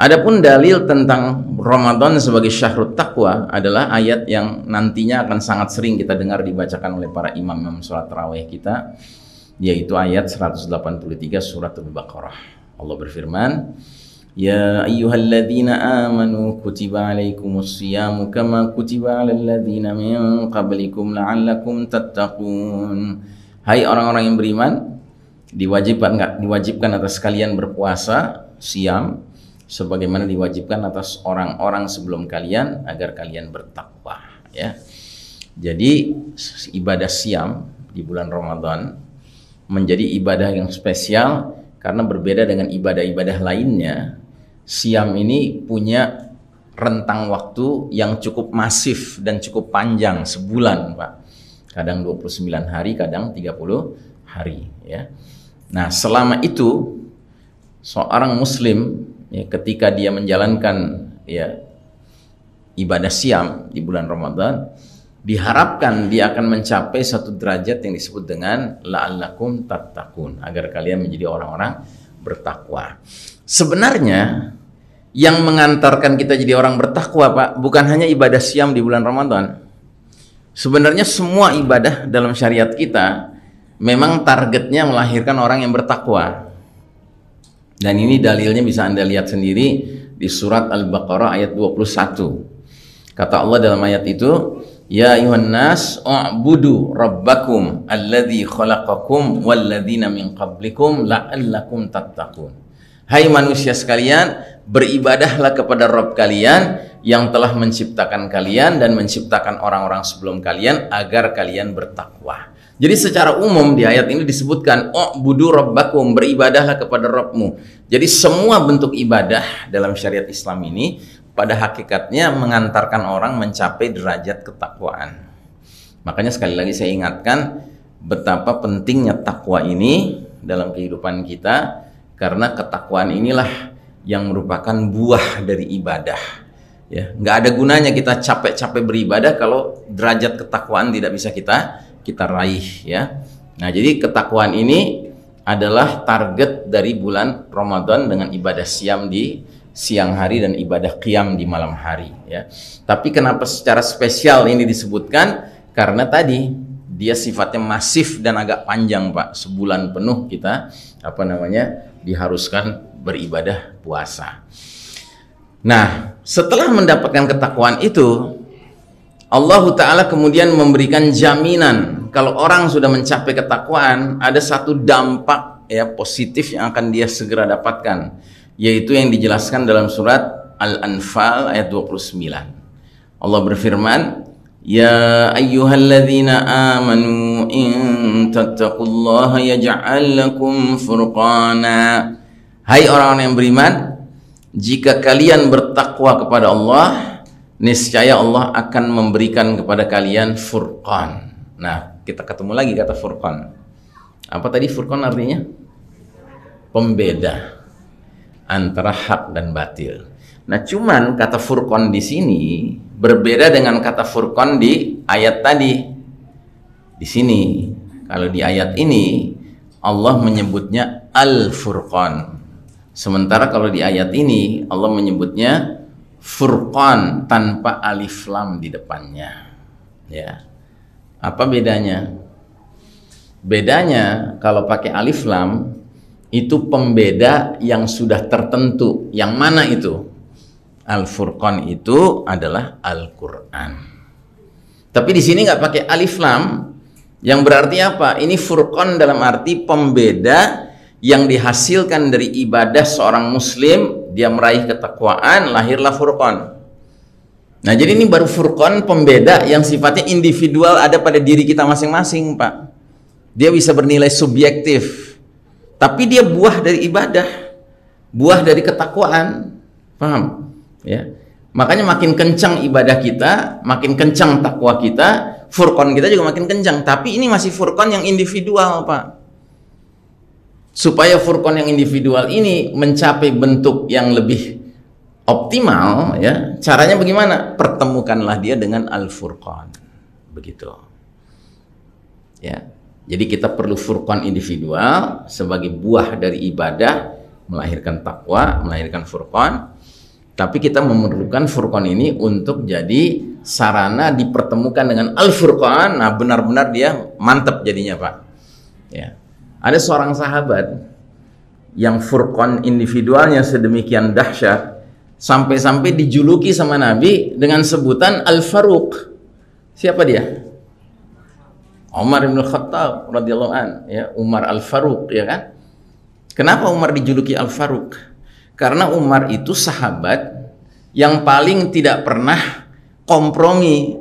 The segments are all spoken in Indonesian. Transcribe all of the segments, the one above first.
Adapun dalil tentang Ramadan sebagai syahrut takwa adalah ayat yang nantinya akan sangat sering kita dengar dibacakan oleh para imam-imam sholat terawih kita yaitu ayat 183 surat Al-Baqarah. Allah berfirman, Ya ayyuhalladzina amanu kutiba alaikumus kama kutiba alal ladzina min qablikum la'allakum tattaqun. Hai orang-orang yang beriman, diwajibkan diwajibkan atas kalian berpuasa siam sebagaimana diwajibkan atas orang-orang sebelum kalian agar kalian bertakwa ya. Jadi ibadah siam di bulan Ramadan menjadi ibadah yang spesial karena berbeda dengan ibadah-ibadah lainnya. Siam ini punya rentang waktu yang cukup masif dan cukup panjang sebulan, Pak. Kadang 29 hari, kadang 30 hari, ya. Nah, selama itu seorang muslim ya, ketika dia menjalankan ya ibadah siam di bulan Ramadan diharapkan dia akan mencapai satu derajat yang disebut dengan la'allakum tattaqun agar kalian menjadi orang-orang bertakwa. Sebenarnya yang mengantarkan kita jadi orang bertakwa, Pak, bukan hanya ibadah siam di bulan Ramadan. Sebenarnya semua ibadah dalam syariat kita memang targetnya melahirkan orang yang bertakwa. Dan ini dalilnya bisa Anda lihat sendiri di surat Al-Baqarah ayat 21. Kata Allah dalam ayat itu, Ya ayuhan nas, u'budu rabbakum alladhi khalaqakum walladhina min qablikum la'allakum tattaqun. Hai manusia sekalian, beribadahlah kepada Rabb kalian yang telah menciptakan kalian dan menciptakan orang-orang sebelum kalian agar kalian bertakwa. Jadi secara umum di ayat ini disebutkan oh budu rabbakum beribadahlah kepada Rabbmu. Jadi semua bentuk ibadah dalam syariat Islam ini pada hakikatnya mengantarkan orang mencapai derajat ketakwaan. Makanya sekali lagi saya ingatkan betapa pentingnya takwa ini dalam kehidupan kita karena ketakwaan inilah yang merupakan buah dari ibadah. Ya, nggak ada gunanya kita capek-capek beribadah kalau derajat ketakwaan tidak bisa kita kita raih ya. Nah, jadi ketakwaan ini adalah target dari bulan Ramadan dengan ibadah siam di siang hari dan ibadah qiyam di malam hari ya. Tapi kenapa secara spesial ini disebutkan? Karena tadi dia sifatnya masif dan agak panjang, Pak. Sebulan penuh kita apa namanya? diharuskan beribadah puasa. Nah, setelah mendapatkan ketakwaan itu, Allah Ta'ala kemudian memberikan jaminan kalau orang sudah mencapai ketakwaan ada satu dampak ya positif yang akan dia segera dapatkan yaitu yang dijelaskan dalam surat Al-Anfal ayat 29 Allah berfirman Ya ayyuhalladzina amanu in tattaqullaha yaj'al lakum furqana Hai orang-orang yang beriman jika kalian bertakwa kepada Allah niscaya Allah akan memberikan kepada kalian furqan. Nah, kita ketemu lagi kata furqan. Apa tadi furqan artinya? Pembeda antara hak dan batil. Nah, cuman kata furqan di sini berbeda dengan kata furqan di ayat tadi. Di sini, kalau di ayat ini Allah menyebutnya al-furqan. Sementara kalau di ayat ini Allah menyebutnya Furqan tanpa alif lam di depannya. Ya. Apa bedanya? Bedanya kalau pakai alif lam itu pembeda yang sudah tertentu. Yang mana itu? Al-Furqan itu adalah Al-Qur'an. Tapi di sini nggak pakai alif lam, yang berarti apa? Ini Furqan dalam arti pembeda yang dihasilkan dari ibadah seorang muslim dia meraih ketakwaan, lahirlah furqan. Nah, jadi ini baru furqan pembeda yang sifatnya individual ada pada diri kita masing-masing, Pak. Dia bisa bernilai subjektif. Tapi dia buah dari ibadah, buah dari ketakwaan. Paham? Ya. Makanya makin kencang ibadah kita, makin kencang takwa kita, furqan kita juga makin kencang. Tapi ini masih furqan yang individual, Pak supaya Furqan yang individual ini mencapai bentuk yang lebih optimal ya caranya bagaimana pertemukanlah dia dengan Al-Furqan begitu ya jadi kita perlu Furqan individual sebagai buah dari ibadah melahirkan takwa melahirkan Furqan tapi kita memerlukan Furqan ini untuk jadi sarana dipertemukan dengan Al-Furqan nah benar-benar dia mantap jadinya Pak ya ada seorang sahabat yang Furqan individualnya sedemikian dahsyat sampai-sampai dijuluki sama Nabi dengan sebutan Al-Faruq. Siapa dia? Umar bin Khattab radhiyallahu an, ya Umar Al-Faruq, ya kan? Kenapa Umar dijuluki Al-Faruq? Karena Umar itu sahabat yang paling tidak pernah kompromi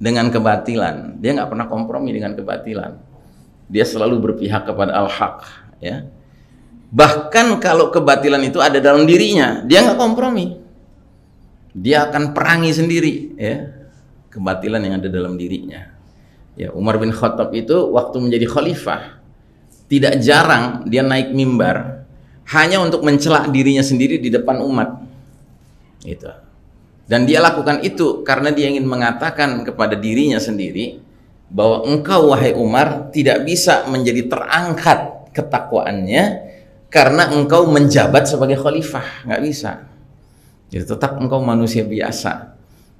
dengan kebatilan. Dia nggak pernah kompromi dengan kebatilan dia selalu berpihak kepada al-haq ya bahkan kalau kebatilan itu ada dalam dirinya dia nggak kompromi dia akan perangi sendiri ya kebatilan yang ada dalam dirinya ya Umar bin Khattab itu waktu menjadi khalifah tidak jarang dia naik mimbar hanya untuk mencela dirinya sendiri di depan umat itu dan dia lakukan itu karena dia ingin mengatakan kepada dirinya sendiri bahwa engkau wahai Umar tidak bisa menjadi terangkat ketakwaannya karena engkau menjabat sebagai khalifah nggak bisa jadi tetap engkau manusia biasa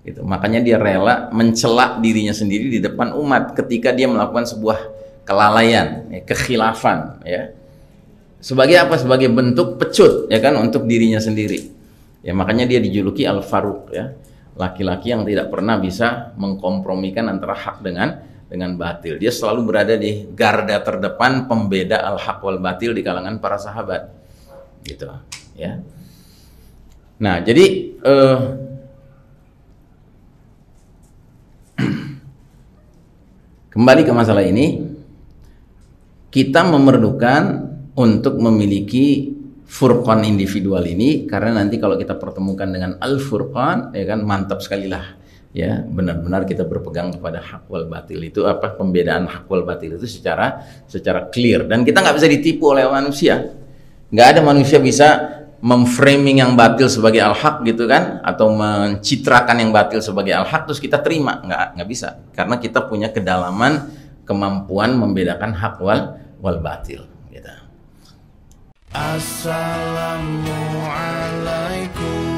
gitu makanya dia rela mencela dirinya sendiri di depan umat ketika dia melakukan sebuah kelalaian ya, kekhilafan ya sebagai apa sebagai bentuk pecut ya kan untuk dirinya sendiri ya makanya dia dijuluki al faruq ya laki-laki yang tidak pernah bisa mengkompromikan antara hak dengan dengan batil. Dia selalu berada di garda terdepan pembeda al-haq wal batil di kalangan para sahabat. Gitu, ya. Nah, jadi uh, kembali ke masalah ini, kita memerlukan untuk memiliki furqan individual ini karena nanti kalau kita pertemukan dengan al-furqan ya kan mantap sekali lah ya benar-benar kita berpegang kepada hak wal batil itu apa pembedaan hak wal batil itu secara secara clear dan kita nggak bisa ditipu oleh manusia nggak ada manusia bisa memframing yang batil sebagai al-haq gitu kan atau mencitrakan yang batil sebagai al-haq terus kita terima nggak nggak bisa karena kita punya kedalaman kemampuan membedakan hak wal wal batil gitu. Assalamualaikum